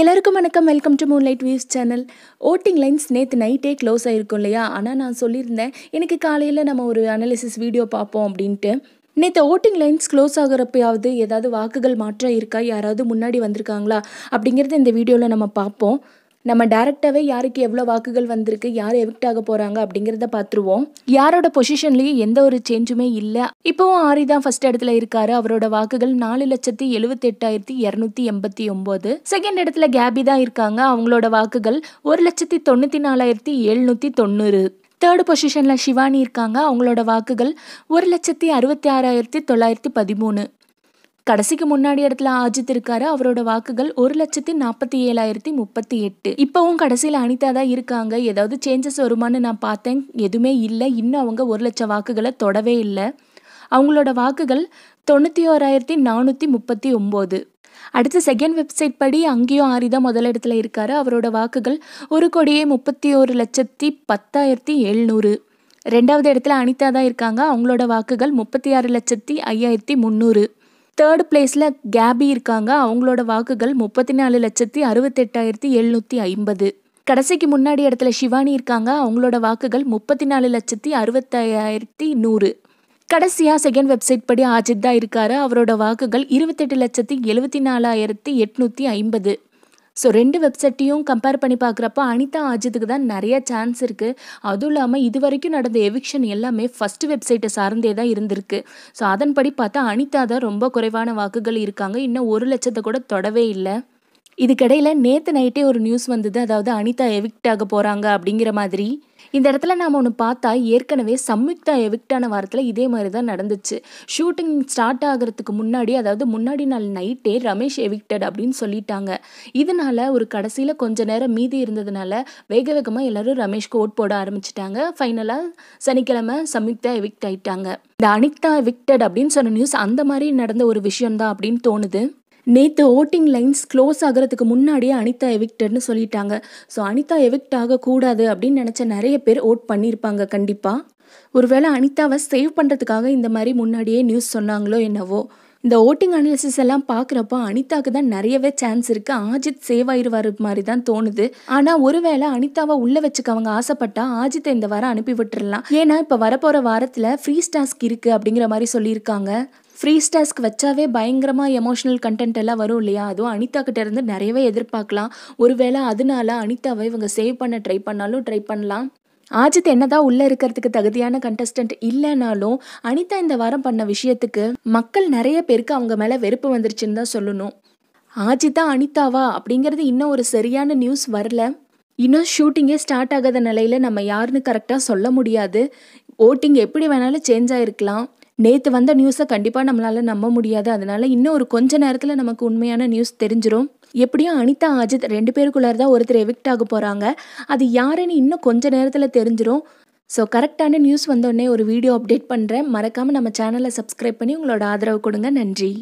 எல்லாருக்கும் வணக்கம் welcome to moon light views channel voting lines நேற்று நைட்டே க்ளோஸ் ஆகிருக்கும் இல்லையா ஆனால் நான் சொல்லியிருந்தேன் எனக்கு காலையில் நம்ம ஒரு அனாலிசிஸ் வீடியோ பார்ப்போம் அப்படின்ட்டு நேற்று ஓட்டிங் லைன்ஸ் க்ளோஸ் ஆகிறப்பையாவது ஏதாவது வாக்குகள் மாற்றம் இருக்கா யாராவது முன்னாடி வந்திருக்காங்களா அப்படிங்கிறத இந்த வீடியோவில் நம்ம பார்ப்போம் நம்ம டேரக்டாவே யாருக்கு எவ்வளோ வாக்குகள் வந்திருக்கு யார் எவிக்ட் ஆக போகிறாங்க அப்படிங்கிறத பார்த்துருவோம் யாரோட பொசிஷன்லேயும் எந்த ஒரு சேஞ்சுமே இல்லை இப்போவும் ஆரி தான் ஃபர்ஸ்ட் இடத்துல இருக்காரு அவரோட வாக்குகள் நாலு லட்சத்தி எழுபத்தி எட்டாயிரத்தி இரநூத்தி எண்பத்தி ஒம்பது செகண்ட் இடத்துல கேபி தான் இருக்காங்க அவங்களோட வாக்குகள் ஒரு லட்சத்தி தொண்ணூற்றி நாலாயிரத்தி எழுநூற்றி தொண்ணூறு தேர்டு பொசிஷனில் சிவானி இருக்காங்க அவங்களோட வாக்குகள் ஒரு லட்சத்தி அறுபத்தி ஆறாயிரத்தி தொள்ளாயிரத்தி பதிமூணு கடைசிக்கு முன்னாடி இடத்துல அஜித் இருக்காரு அவரோட வாக்குகள் ஒரு லட்சத்தி நாற்பத்தி ஏழாயிரத்தி முப்பத்தி எட்டு இப்போவும் கடைசியில் அனிதா தான் இருக்காங்க ஏதாவது சேஞ்சஸ் வருமானு நான் பார்த்தேன் எதுவுமே இல்லை இன்னும் அவங்க ஒரு லட்சம் வாக்குகளை தொடவே இல்லை அவங்களோட வாக்குகள் தொண்ணூற்றி ஓராயிரத்தி நானூற்றி முப்பத்தி ஒம்பது அடுத்து செகண்ட் வெப்சைட் படி அங்கேயும் ஆரிதா தான் முதலிடத்தில் இருக்கார் அவரோட வாக்குகள் ஒரு கோடியே முப்பத்தி ஒரு லட்சத்தி பத்தாயிரத்தி எழுநூறு ரெண்டாவது இடத்துல அனிதா தான் இருக்காங்க அவங்களோட வாக்குகள் முப்பத்தி ஆறு லட்சத்தி ஐயாயிரத்தி முந்நூறு தேர்ட் பிளேஸில் கேபி இருக்காங்க அவங்களோட வாக்குகள் முப்பத்தி நாலு லட்சத்தி அறுபத்தெட்டாயிரத்தி எழுநூற்றி ஐம்பது கடைசிக்கு முன்னாடி இடத்துல சிவானி இருக்காங்க அவங்களோட வாக்குகள் முப்பத்தி நாலு லட்சத்தி அறுபத்தாயிரத்தி நூறு கடைசியாக செகண்ட் வெப்சைட் படி ஆஜித் தான் இருக்காரு அவரோட வாக்குகள் இருபத்தெட்டு லட்சத்தி எழுபத்தி நாலாயிரத்தி எட்நூற்றி ஐம்பது ஸோ ரெண்டு வெப்சைட்டையும் கம்பேர் பண்ணி பார்க்குறப்ப அனிதா ஆஜித்துக்கு தான் நிறைய சான்ஸ் இருக்குது அதுவும் இல்லாமல் இது வரைக்கும் நடந்த எவிக்ஷன் எல்லாமே ஃபஸ்ட்டு வெப்சைட்டை சார்ந்தே தான் இருந்திருக்கு ஸோ அதன்படி பார்த்தா அனிதா தான் ரொம்ப குறைவான வாக்குகள் இருக்காங்க இன்னும் ஒரு லட்சத்தை கூட தொடவே இல்லை இதுக்கிடையில் நேற்று நைட்டே ஒரு நியூஸ் வந்தது அதாவது அனிதா எவிக்ட் ஆக போகிறாங்க அப்படிங்கிற மாதிரி இந்த இடத்துல நாம் ஒன்று பார்த்தா ஏற்கனவே சம்யுக்தா எவிக்டான வாரத்தில் இதே மாதிரி தான் நடந்துச்சு ஷூட்டிங் ஸ்டார்ட் ஆகிறதுக்கு முன்னாடி அதாவது முன்னாடி நாள் நைட்டே ரமேஷ் எவிக்டட் அப்படின்னு சொல்லிட்டாங்க இதனால் ஒரு கடைசியில் கொஞ்ச நேரம் மீதி இருந்ததுனால வேக வேகமாக எல்லோரும் ரமேஷ்க்கு ஓட் போட ஆரம்பிச்சிட்டாங்க ஃபைனலாக சனிக்கிழமை சம்யுக்தா எவிக்ட் ஆயிட்டாங்க இந்த அனிதா எவிக்டட் அப்படின்னு சொன்ன நியூஸ் அந்த மாதிரி நடந்த ஒரு விஷயம் தான் அப்படின்னு தோணுது நேற்று ஓட்டிங் லைன்ஸ் க்ளோஸ் ஆகிறதுக்கு முன்னாடியே அனிதா எவிக்டர்னு சொல்லிட்டாங்க ஸோ அனிதா எவிக்ட் ஆகக்கூடாது அப்படின்னு நினச்ச நிறைய பேர் ஓட் பண்ணியிருப்பாங்க கண்டிப்பாக ஒருவேளை அனிதாவை சேவ் பண்ணுறதுக்காக இந்த மாதிரி முன்னாடியே நியூஸ் சொன்னாங்களோ என்னவோ இந்த ஓட்டிங் அனாலிசிஸ் எல்லாம் பார்க்குறப்போ அனிதாவுக்கு தான் நிறையவே சான்ஸ் இருக்குது ஆஜித் சேவ் ஆயிடுவார் மாதிரி தான் தோணுது ஆனால் ஒருவேளை அனிதாவை உள்ளே வச்சுக்க அவங்க ஆசைப்பட்டா ஆஜித்தை இந்த வாரம் அனுப்பி விட்டுறலாம் ஏன்னா இப்போ வரப்போகிற வாரத்தில் ஃப்ரீ ஸ்டாஸ்க் இருக்குது அப்படிங்கிற மாதிரி சொல்லியிருக்காங்க ஃப்ரீ ஸ்டாஸ்க் வச்சாவே பயங்கரமாக எமோஷனல் கண்டென்ட் எல்லாம் வரும் இல்லையா அதுவும் அனிதா கிட்டேருந்து நிறையவே எதிர்பார்க்கலாம் ஒருவேளை அதனால அனிதாவை இவங்க சேவ் பண்ண ட்ரை பண்ணாலும் ட்ரை பண்ணலாம் ஆஜித் என்னதான் உள்ளே இருக்கிறதுக்கு தகுதியான கண்டஸ்டன்ட் இல்லைனாலும் அனிதா இந்த வாரம் பண்ண விஷயத்துக்கு மக்கள் நிறைய பேருக்கு அவங்க மேலே வெறுப்பு வந்துருச்சுன்னு தான் சொல்லணும் ஆஜிதா அனிதாவா அப்படிங்கிறது இன்னும் ஒரு சரியான நியூஸ் வரல இன்னும் ஷூட்டிங்கே ஸ்டார்ட் ஆகாத நிலையில் நம்ம யாருன்னு கரெக்டாக சொல்ல முடியாது ஓட்டிங் எப்படி வேணாலும் சேஞ்ச் ஆகிருக்கலாம் நேற்று வந்த நியூஸை கண்டிப்பாக நம்மளால் நம்ப முடியாது அதனால் இன்னும் ஒரு கொஞ்ச நேரத்தில் நமக்கு உண்மையான நியூஸ் தெரிஞ்சிடும் எப்படியும் அனிதா அஜித் ரெண்டு பேருக்குள்ளார தான் ஒருத்தர் எவிக்ட் ஆக போகிறாங்க அது யாருன்னு இன்னும் கொஞ்ச நேரத்தில் தெரிஞ்சிடும் ஸோ கரெக்டான நியூஸ் வந்தோடனே ஒரு வீடியோ அப்டேட் பண்ணுறேன் மறக்காமல் நம்ம சேனலை சப்ஸ்கிரைப் பண்ணி உங்களோட ஆதரவு கொடுங்க நன்றி